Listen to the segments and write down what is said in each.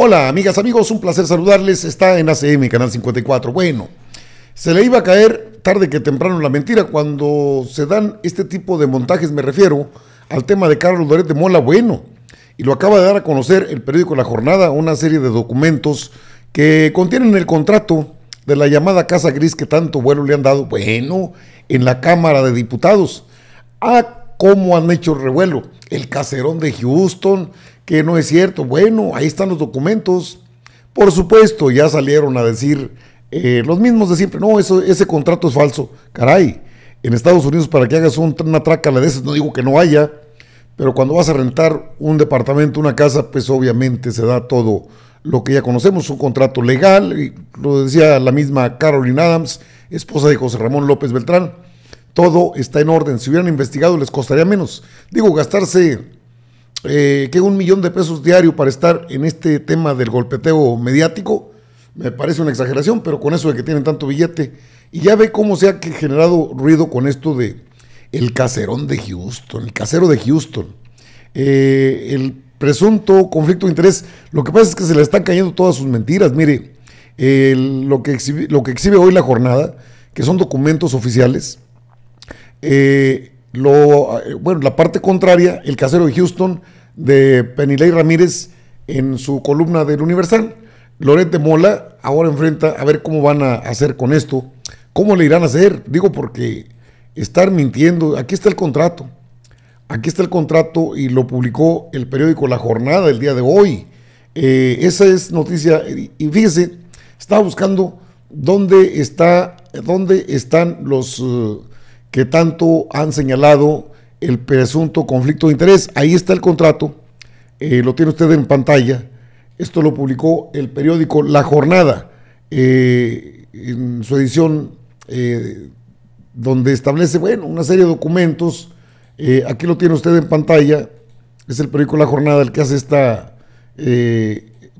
Hola, amigas, amigos, un placer saludarles. Está en ACM, Canal 54. Bueno, se le iba a caer tarde que temprano la mentira cuando se dan este tipo de montajes, me refiero al tema de Carlos Loret de Mola Bueno. Y lo acaba de dar a conocer el periódico La Jornada, una serie de documentos que contienen el contrato de la llamada Casa Gris que tanto vuelo le han dado, bueno, en la Cámara de Diputados. a ah, cómo han hecho revuelo el caserón de Houston, que no es cierto. Bueno, ahí están los documentos. Por supuesto, ya salieron a decir eh, los mismos de siempre, no, eso, ese contrato es falso. Caray, en Estados Unidos para que hagas un, una traca de esas, no digo que no haya, pero cuando vas a rentar un departamento, una casa, pues obviamente se da todo lo que ya conocemos, un contrato legal, y lo decía la misma Caroline Adams, esposa de José Ramón López Beltrán, todo está en orden. Si hubieran investigado les costaría menos. Digo, gastarse eh, que un millón de pesos diario para estar en este tema del golpeteo mediático, me parece una exageración, pero con eso de que tienen tanto billete, y ya ve cómo se ha generado ruido con esto de el caserón de Houston, el casero de Houston, eh, el presunto conflicto de interés, lo que pasa es que se le están cayendo todas sus mentiras, mire, lo que exhibe hoy la jornada, que son documentos oficiales, eh, lo, eh, bueno, la parte contraria, el casero de Houston de Penilei Ramírez en su columna del Universal. Lorente Mola ahora enfrenta a ver cómo van a hacer con esto, cómo le irán a hacer, digo porque estar mintiendo, aquí está el contrato, aquí está el contrato y lo publicó el periódico La Jornada el día de hoy. Eh, esa es noticia, y fíjese, estaba buscando dónde, está, dónde están los que tanto han señalado el presunto conflicto de interés. Ahí está el contrato, eh, lo tiene usted en pantalla. Esto lo publicó el periódico La Jornada eh, en su edición eh, donde establece, bueno, una serie de documentos. aquí lo tiene usted en pantalla. Es el periódico La Jornada el que hace esta,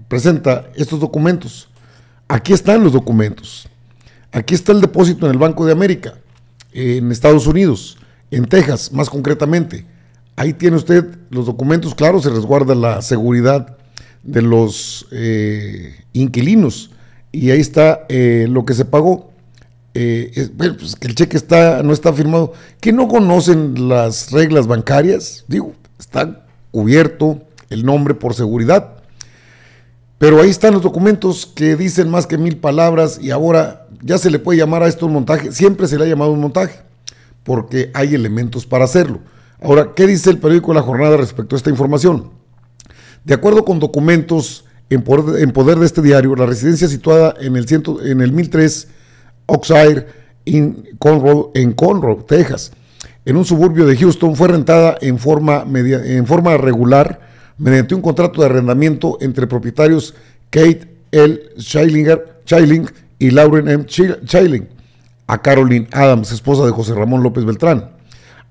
presenta estos documentos. Aquí están los documentos. Aquí está el depósito en el Banco de América en Estados Unidos, en Texas más concretamente. Ahí tiene usted los documentos, claro, se resguarda la seguridad de los eh, inquilinos y ahí está eh, lo que se pagó. Eh, pues, que el cheque está, no está firmado, que no conocen las reglas bancarias, digo, está cubierto el nombre por seguridad, pero ahí están los documentos que dicen más que mil palabras y ahora ya se le puede llamar a esto un montaje, siempre se le ha llamado un montaje, porque hay elementos para hacerlo. Ahora, ¿qué dice el periódico La Jornada respecto a esta información? De acuerdo con documentos en poder, de este diario, la residencia situada en el, ciento, en el 1003 Oxair, in Conroe, en Conroe, Texas, en un suburbio de Houston, fue rentada en forma, en forma regular mediante un contrato de arrendamiento entre propietarios Kate L. Scheilinger, y Lauren M. Chailing, a Caroline Adams, esposa de José Ramón López Beltrán.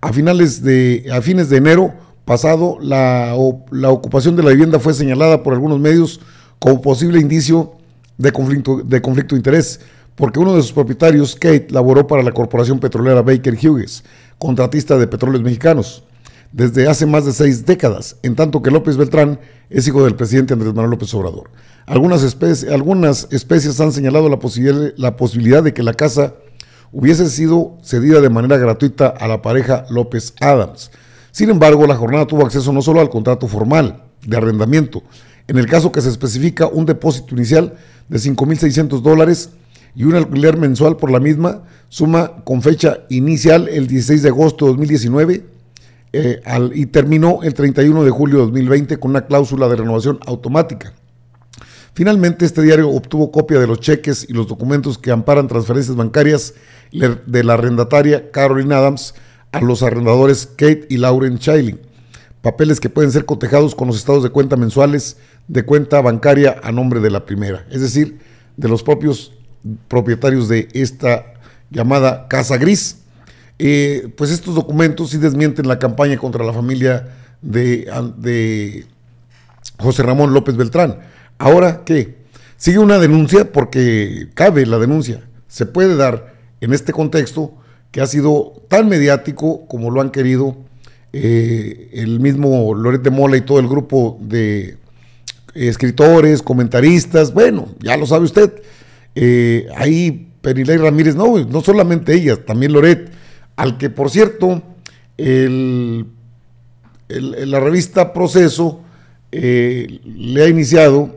A, finales de, a fines de enero pasado, la, ocupación de la vivienda fue señalada por algunos medios como posible indicio de conflicto de, conflicto de interés, porque uno de sus propietarios, Kate, laboró para la corporación petrolera Baker Hughes, contratista de petróleos mexicanos, desde hace más de seis décadas, en tanto que López Beltrán es hijo del presidente Andrés Manuel López Obrador. Algunas, especies, han señalado la, posibilidad de que la casa hubiese sido cedida de manera gratuita a la pareja López Adams. Sin embargo, la jornada tuvo acceso no solo al contrato formal de arrendamiento, en el caso que se especifica un depósito inicial de 5.600 dólares y un alquiler mensual por la misma, suma con fecha inicial el 16 de agosto de 2019 eh, y terminó el 31 de julio de 2020 con una cláusula de renovación automática. Finalmente, este diario obtuvo copia de los cheques y los documentos que amparan transferencias bancarias de la arrendataria Carolyn Adams a los arrendadores Kate y Lauren Chiling, papeles que pueden ser cotejados con los estados de cuenta mensuales de cuenta bancaria a nombre de la primera, es decir, de los propios propietarios de esta llamada Casa Gris. Eh, pues estos documentos sí desmienten la campaña contra la familia de José Ramón López Beltrán Ahora, ¿qué? Sigue una denuncia porque cabe la denuncia. Se puede dar en este contexto que ha sido tan mediático como lo han querido eh, el mismo Loret de Mola y todo el grupo de escritores, comentaristas, bueno, ya lo sabe usted. Eh, ahí Perilei Ramírez, no, no solamente ella, también Loret, al que por cierto, la revista Proceso eh, le ha iniciado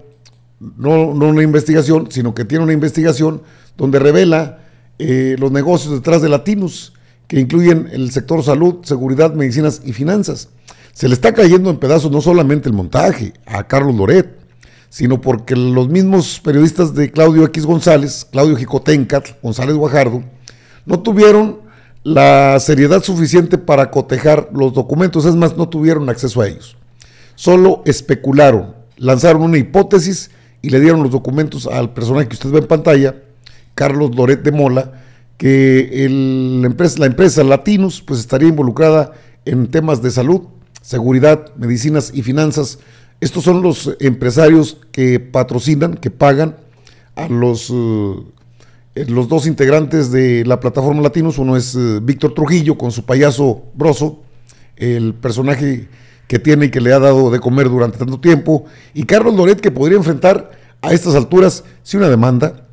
no, una investigación, sino que tiene una investigación donde revela eh, los negocios detrás de Latinos, que incluyen el sector salud, seguridad, medicinas y finanzas. Se le está cayendo en pedazos no solamente el montaje a Carlos Loret, sino porque los mismos periodistas de Claudio X González, Claudio Jicotencat, González Guajardo, no tuvieron la seriedad suficiente para cotejar los documentos, es más, no tuvieron acceso a ellos. Solo especularon, lanzaron una hipótesis y le dieron los documentos al personaje que usted ve en pantalla, Carlos Loret de Mola, que la, empresa, Latinos pues estaría involucrada en temas de salud, seguridad, medicinas y finanzas. Estos son los empresarios que patrocinan, que pagan a los, eh, los dos integrantes de la plataforma Latinos. Uno es eh, Víctor Trujillo con su payaso Broso, el personaje que tiene y que le ha dado de comer durante tanto tiempo, y Carlos Loret que podría enfrentar a estas alturas si una demanda.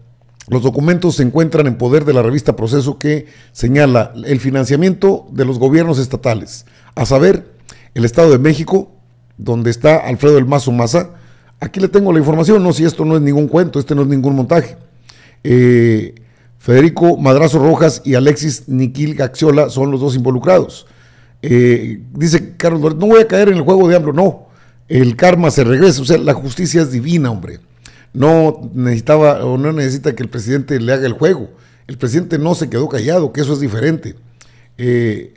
Los documentos se encuentran en poder de la revista Proceso que señala el financiamiento de los gobiernos estatales, a saber, el Estado de México, donde está Alfredo El Mazo Maza. Aquí le tengo la información, no si esto no es ningún cuento, este no es ningún montaje. Eh, Federico Madrazo Rojas y Alexis Niquil Gaxiola son los dos involucrados. Eh, dice Carlos Duarte, no voy a caer en el juego de AMLO, no. El karma se regresa, o sea, la justicia es divina, hombre. No necesitaba o no necesita que el presidente le haga el juego. El presidente no se quedó callado, que eso es diferente. Eh,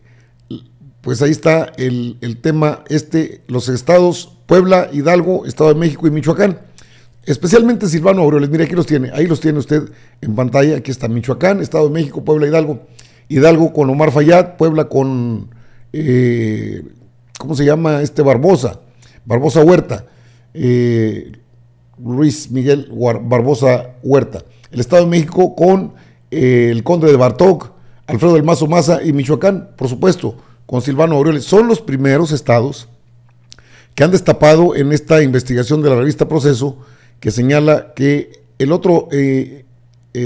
pues ahí está el, tema este, los estados, Puebla, Hidalgo, Estado de México y Michoacán. Especialmente Silvano Aureoles, mire, aquí los tiene, ahí los tiene usted en pantalla, aquí está Michoacán, Estado de México, Puebla, Hidalgo. Hidalgo con Omar Fayad, Puebla con eh, ¿cómo se llama? Este Barbosa, Barbosa Huerta, Luis eh, Miguel Barbosa Huerta. El Estado de México con eh, el Conde de Bartok, Alfredo del Mazo Maza y Michoacán, por supuesto, con Silvano Aureoles. Son los primeros estados que han destapado en esta investigación de la revista Proceso que señala que el otro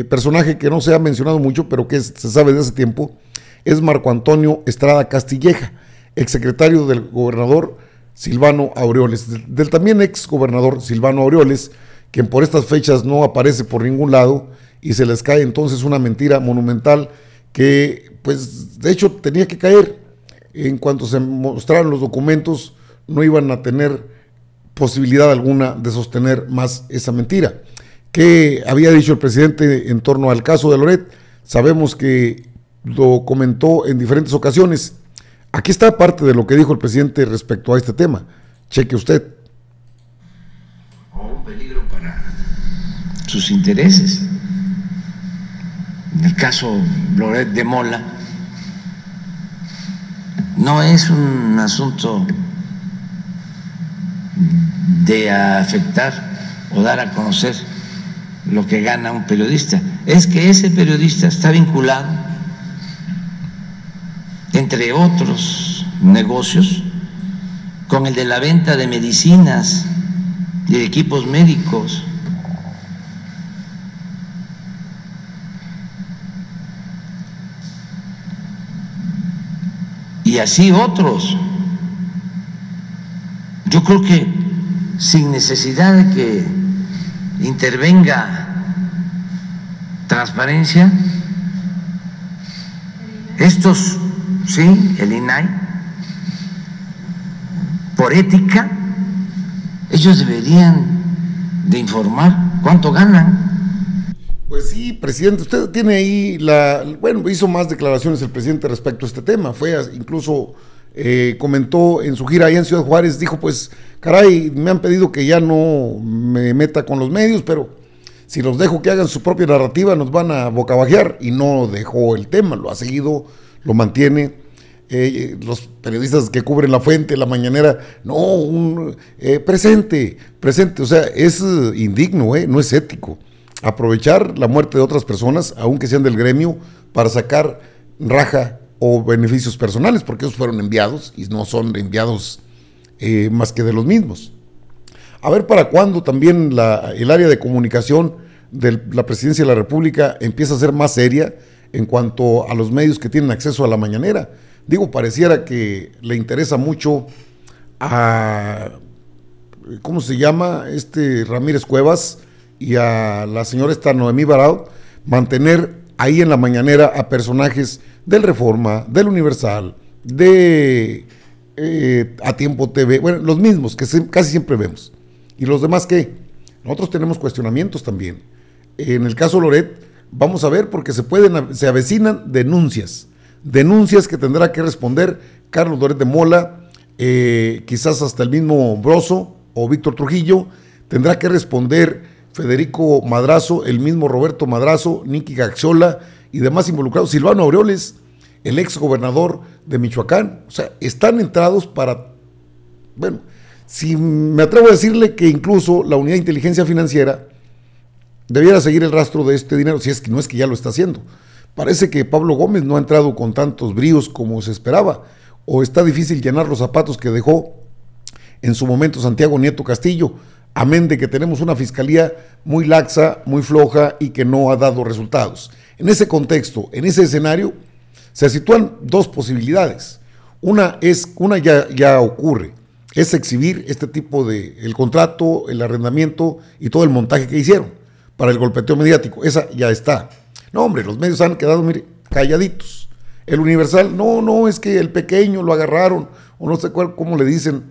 personaje que no se ha mencionado mucho, pero que se sabe de hace tiempo, es Marco Antonio Estrada Castilleja, exsecretario del gobernador Silvano Aureoles, del, también exgobernador Silvano Aureoles, quien por estas fechas no aparece por ningún lado y se les cae entonces una mentira monumental que pues de hecho tenía que caer. En cuanto se mostraron los documentos no iban a tener posibilidad alguna de sostener más esa mentira. ¿Qué había dicho el presidente en torno al caso de Loret? Sabemos que lo comentó en diferentes ocasiones. Aquí está parte de lo que dijo el presidente respecto a este tema. Cheque usted. un peligro para sus intereses. En el caso Loret de Mola, no es un asunto de afectar o dar a conocer lo que gana un periodista. Es que ese periodista está vinculado entre otros negocios, con el de la venta de medicinas, y equipos médicos. Y así otros. Yo creo que sin necesidad de que intervenga transparencia, estos sí, el INAI, por ética, ellos deberían de informar cuánto ganan. Pues sí, presidente, usted tiene ahí la... Bueno, hizo más declaraciones el presidente respecto a este tema, fue incluso... Eh, comentó en su gira ahí en Ciudad Juárez, dijo pues, caray, me han pedido que ya no me meta con los medios, pero si los dejo que hagan su propia narrativa nos van a bocabajear y no dejó el tema, lo ha seguido lo mantiene. Eh, eh, los periodistas que cubren la fuente, la mañanera, no, eh, presente, presente, o sea, es indigno, no es ético. Aprovechar la muerte de otras personas, aunque sean del gremio, para sacar raja o beneficios personales, porque esos fueron enviados y no son enviados más que de los mismos. A ver para cuándo también el área de comunicación de la presidencia de la República empieza a ser más seria en cuanto a los medios que tienen acceso a la mañanera. Digo, pareciera que le interesa mucho a, ¿cómo se llama? Este Ramírez Cuevas y a la señora esta Noemí Barao mantener ahí en la mañanera a personajes del Reforma, del Universal, de eh, A Tiempo TV, bueno, los mismos que casi siempre vemos. ¿Y los demás qué? Nosotros tenemos cuestionamientos también. En el caso Loret, Vamos a ver porque se pueden, se avecinan denuncias, denuncias que tendrá que responder Carlos Doret de Mola, eh, quizás hasta el mismo Broso o Víctor Trujillo, tendrá que responder Federico Madrazo, el mismo Roberto Madrazo, Nicky Gaxola, y demás involucrados, Silvano Aureoles, el ex gobernador de Michoacán, o sea, están entrados para, bueno, si me atrevo a decirle que incluso la unidad de inteligencia financiera debiera seguir el rastro de este dinero, si es que no es que ya lo está haciendo. Parece que Pablo Gómez no ha entrado con tantos bríos como se esperaba, o está difícil llenar los zapatos que dejó en su momento Santiago Nieto Castillo, amén de que tenemos una fiscalía muy laxa, muy floja y que no ha dado resultados. En ese contexto, en ese escenario, se sitúan dos posibilidades. Una es, una ya, ya ocurre, es exhibir este tipo de, el contrato, el arrendamiento y todo el montaje que hicieron para el golpeteo mediático. Esa ya está. No, hombre, los medios han quedado, calladitos. El Universal, no, no, es que el pequeño lo agarraron, o no sé cuál, cómo le dicen,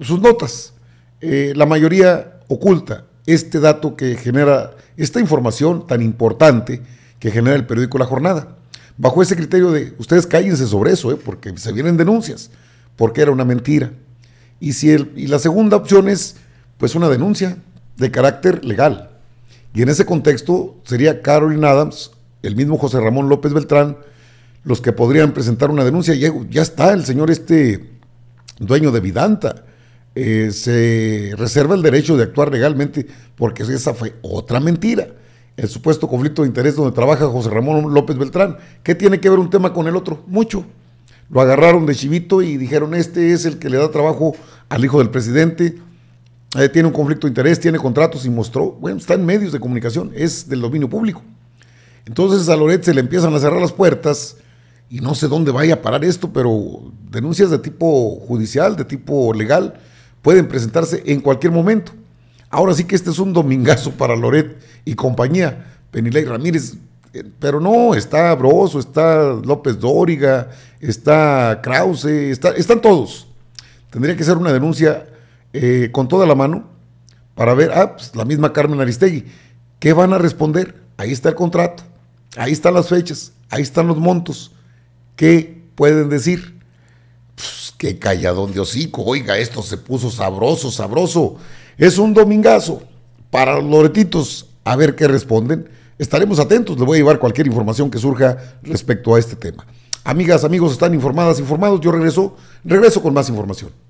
sus notas. Eh, la mayoría oculta este dato que genera, esta información tan importante que genera el periódico La Jornada. Bajo ese criterio de, ustedes cállense sobre eso, eh, porque se vienen denuncias, porque era una mentira. Y, si y la segunda opción es, pues, una denuncia de carácter legal y en ese contexto sería Carolyn Adams, el mismo José Ramón López Beltrán, los que podrían presentar una denuncia. Ya, está el señor este dueño de Vidanta. Eh, se reserva el derecho de actuar legalmente porque esa fue otra mentira. El supuesto conflicto de interés donde trabaja José Ramón López Beltrán. ¿Qué tiene que ver un tema con el otro? Mucho. Lo agarraron de chivito y dijeron, este es el que le da trabajo al hijo del presidente, eh, tiene un conflicto de interés, tiene contratos y mostró, bueno, está en medios de comunicación, es del dominio público. Entonces a Loret se le empiezan a cerrar las puertas y no sé dónde vaya a parar esto, pero denuncias de tipo judicial, de tipo legal, pueden presentarse en cualquier momento. Ahora sí que este es un domingazo para Loret y compañía. Penilei Ramírez, eh, pero no, está Broso, está López Dóriga, está Krause, están todos. Tendría que ser una denuncia eh, con toda la mano para ver, ah, pues, la misma Carmen Aristegui, ¿qué van a responder? Ahí está el contrato, ahí están las fechas, ahí están los montos. ¿Qué pueden decir? Pues, qué calladón de hocico, oiga, esto se puso sabroso, sabroso. Es un domingazo para los loretitos, a ver qué responden. Estaremos atentos, les voy a llevar cualquier información que surja respecto a este tema. Amigas, amigos, están informadas, informados. Yo regreso, regreso con más información.